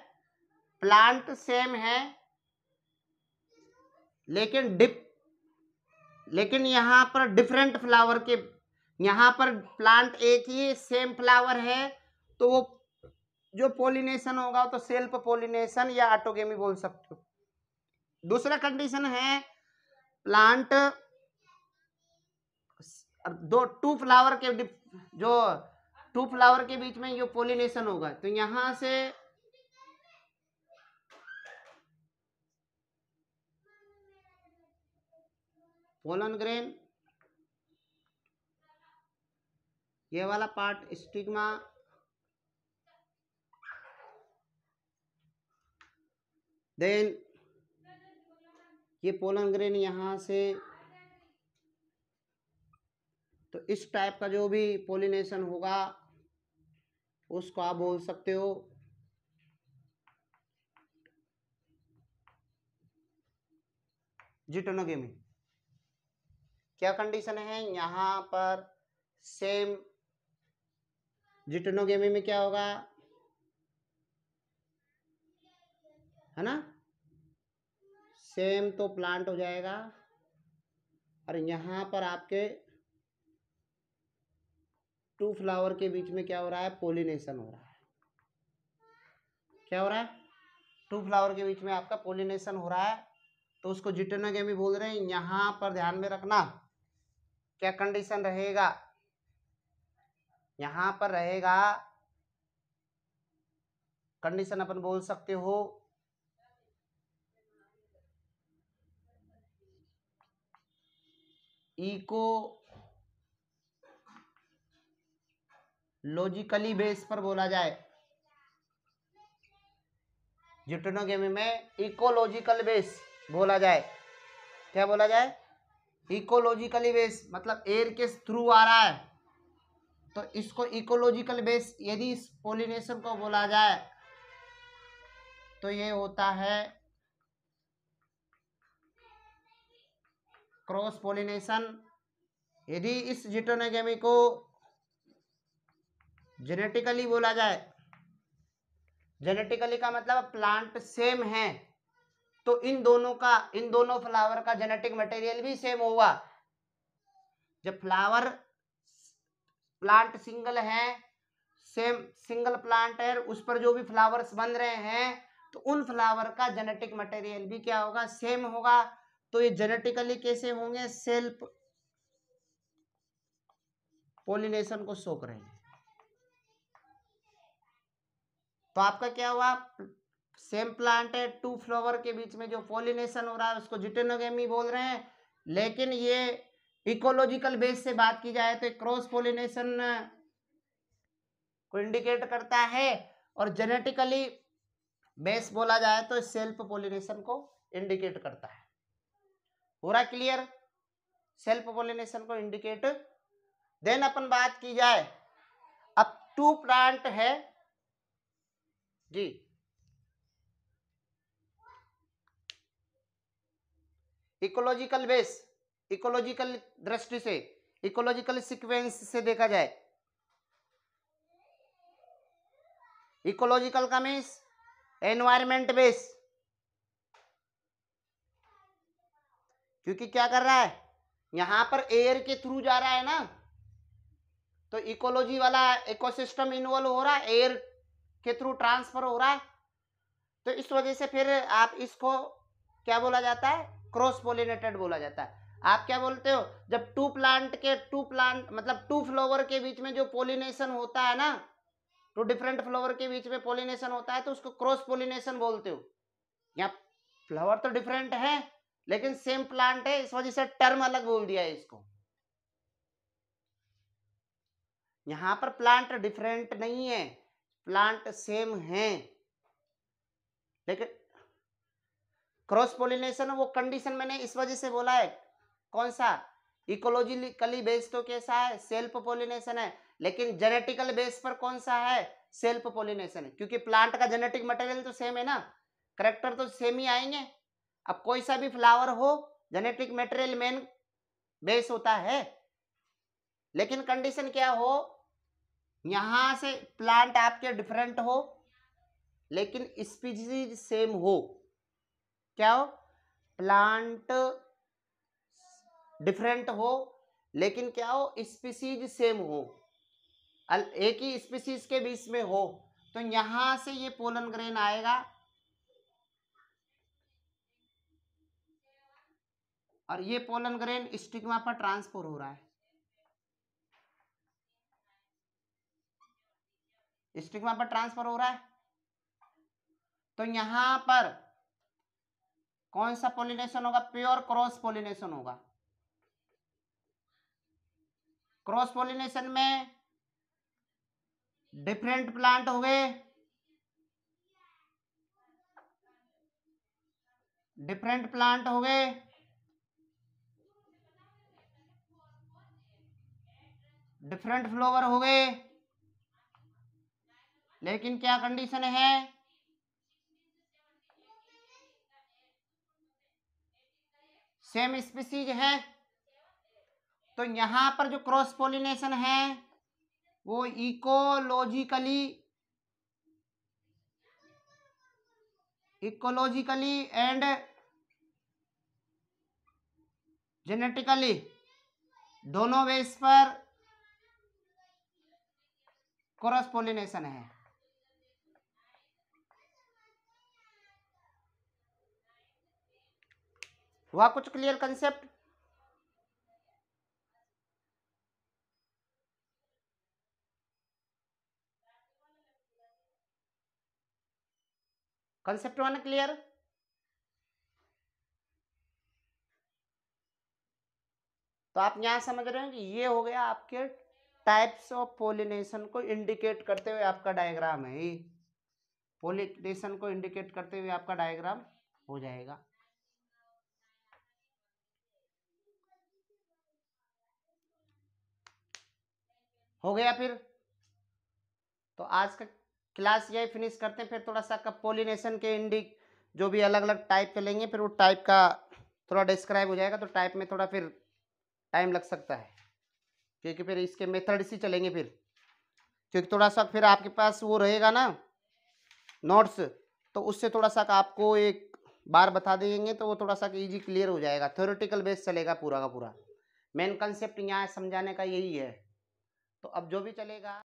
प्लांट सेम है लेकिन डिप लेकिन यहां पर डिफरेंट फ्लावर के यहाँ पर प्लांट एक ही सेम फ्लावर है तो वो जो पोलिनेशन होगा तो सेल्फ पोलिनेशन या ऑटोगेमी बोल सकते हो दूसरा कंडीशन है प्लांट दो टू फ्लावर के जो टू फ्लावर के बीच में जो पोलिनेशन होगा तो यहां से पोलन ग्रेन ये वाला पार्ट स्टिग्मा देन ये पोलन ग्रेन यहां से तो इस टाइप का जो भी पोलिनेशन होगा उसको आप बोल सकते हो जिटोनोगेमी क्या कंडीशन है यहां पर सेम जिटनो गेमिंग में क्या होगा है ना सेम तो प्लांट हो जाएगा और यहाँ पर आपके टू फ्लावर के बीच में क्या हो रहा है पोलिनेशन हो रहा है क्या हो रहा है टू फ्लावर के बीच में आपका पोलिनेशन हो रहा है तो उसको जिटनोगेमी बोल रहे हैं यहाँ पर ध्यान में रखना क्या कंडीशन रहेगा यहां पर रहेगा कंडीशन अपन बोल सकते हो इको लॉजिकली बेस पर बोला जाए गेम में इकोलॉजिकल बेस बोला जाए क्या बोला जाए इकोलॉजिकली बेस मतलब एयर के थ्रू आ रहा है तो इसको इकोलॉजिकल बेस यदि इस पोलिनेशन को बोला जाए तो ये होता है क्रॉस पोलिनेशन यदि इस जिटोनेगेमी को जेनेटिकली बोला जाए जेनेटिकली का मतलब प्लांट सेम है तो इन दोनों का इन दोनों फ्लावर का जेनेटिक मटेरियल भी सेम होगा जब फ्लावर प्लांट सिंगल है सेम सिंगल प्लांट है उस पर जो भी फ्लावर्स बन रहे हैं तो उन फ्लावर का जेनेटिक मटेरियल भी क्या होगा सेम होगा तो ये जेनेटिकली कैसे होंगे सेल्फ पोलिनेशन को सोख रहे हैं तो आपका क्या हुआ सेम प्लांट है टू फ्लावर के बीच में जो पोलिनेशन हो रहा है उसको जिटेनोगेमी बोल रहे हैं लेकिन ये इकोलॉजिकल बेस से बात की जाए तो क्रॉस पोलिनेशन को इंडिकेट करता है और जेनेटिकली बेस बोला जाए तो सेल्फ पोलिनेशन को इंडिकेट करता है पूरा क्लियर सेल्फ पोलिनेशन को इंडिकेट देन अपन बात की जाए अब टू प्लांट है जी इकोलॉजिकल बेस इकोलॉजिकल दृष्टि से इकोलॉजिकल सीक्वेंस से देखा जाए इकोलॉजिकल का मीन्स एनवायरमेंट बेस क्योंकि क्या कर रहा है यहां पर एयर के थ्रू जा रहा है ना तो इकोलॉजी वाला इकोसिस्टम इन्वॉल्व हो रहा है एयर के थ्रू ट्रांसफर हो रहा है तो इस वजह से फिर आप इसको क्या बोला जाता है क्रॉस पोलिनेटेड बोला जाता है आप क्या बोलते हो जब टू प्लांट के टू प्लांट मतलब टू फ्लोवर के बीच में जो पोलिनेशन होता है ना टू डिफरेंट फ्लोवर के बीच में पोलिनेशन होता है तो उसको क्रॉस पोलिनेशन बोलते हो यहाँ फ्लावर तो डिफरेंट है लेकिन सेम प्लांट है इस वजह से टर्म अलग बोल दिया है इसको यहां पर प्लांट डिफरेंट नहीं है प्लांट सेम है लेकिन क्रॉस पोलिनेशन वो कंडीशन मैंने इस वजह से बोला है कौन सा इकोलॉजिकली बेस तो कैसा है सेल्फ पोलिनेशन है लेकिन जेनेटिकल बेस पर कौन सा है सेल्फ पोलिनेशन है क्योंकि प्लांट का जेनेटिक मटेरियल तो सेम है ना करेक्टर तो सेम ही आएंगे अब कोई सा भी फ्लावर हो जेनेटिक मटेरियल मेन बेस होता है लेकिन कंडीशन क्या हो यहां से प्लांट आपके डिफरेंट हो लेकिन स्पीसीज सेम हो क्या हो प्लांट डिफरेंट हो लेकिन क्या हो स्पीसीज सेम हो एक ही स्पीसीज के बीच में हो तो यहां से ये पोलन ग्रेन आएगा और ये पोलन ग्रेन स्टिग्मा पर ट्रांसफर हो रहा है स्टिग्मा पर ट्रांसफर हो रहा है तो यहां पर कौन सा पोलिनेशन होगा प्योर क्रॉस पोलिनेशन होगा क्रॉस पॉलिनेशन में डिफरेंट प्लांट हो गए डिफरेंट प्लांट हो गए डिफरेंट फ्लोवर हो गए लेकिन क्या कंडीशन है सेम स्पीसीज है तो यहाँ पर जो क्रॉस पोलिनेशन है वो इकोलॉजिकली इकोलॉजिकली एंड जेनेटिकली दोनों वेस पर क्रॉस पोलिनेशन है हुआ कुछ clear concept concept one clear तो आप यहां समझ रहे हैं कि ये हो गया आपके टाइप्स ऑफ पोलिनेशन को इंडिकेट करते हुए आपका डायग्राम है ये पोलिनेशन को इंडिकेट करते हुए आपका डायग्राम हो जाएगा हो गया फिर तो आज का क्लास यही फिनिश करते हैं फिर थोड़ा सा पोलिनेशन के इंडिक जो भी अलग अलग टाइप के लेंगे फिर वो टाइप का थोड़ा डिस्क्राइब हो जाएगा तो टाइप में थोड़ा फिर टाइम लग सकता है क्योंकि फिर इसके मेथड ही चलेंगे फिर क्योंकि थोड़ा सा फिर आपके पास वो रहेगा ना नोट्स तो उससे थोड़ा सा आपको एक बार बता देंगे तो वो थोड़ा सा इजी क्लियर हो जाएगा थ्योरेटिकल बेस चलेगा पूरा का पूरा मेन कंसेप्ट यहाँ समझाने का यही है तो अब जो भी चलेगा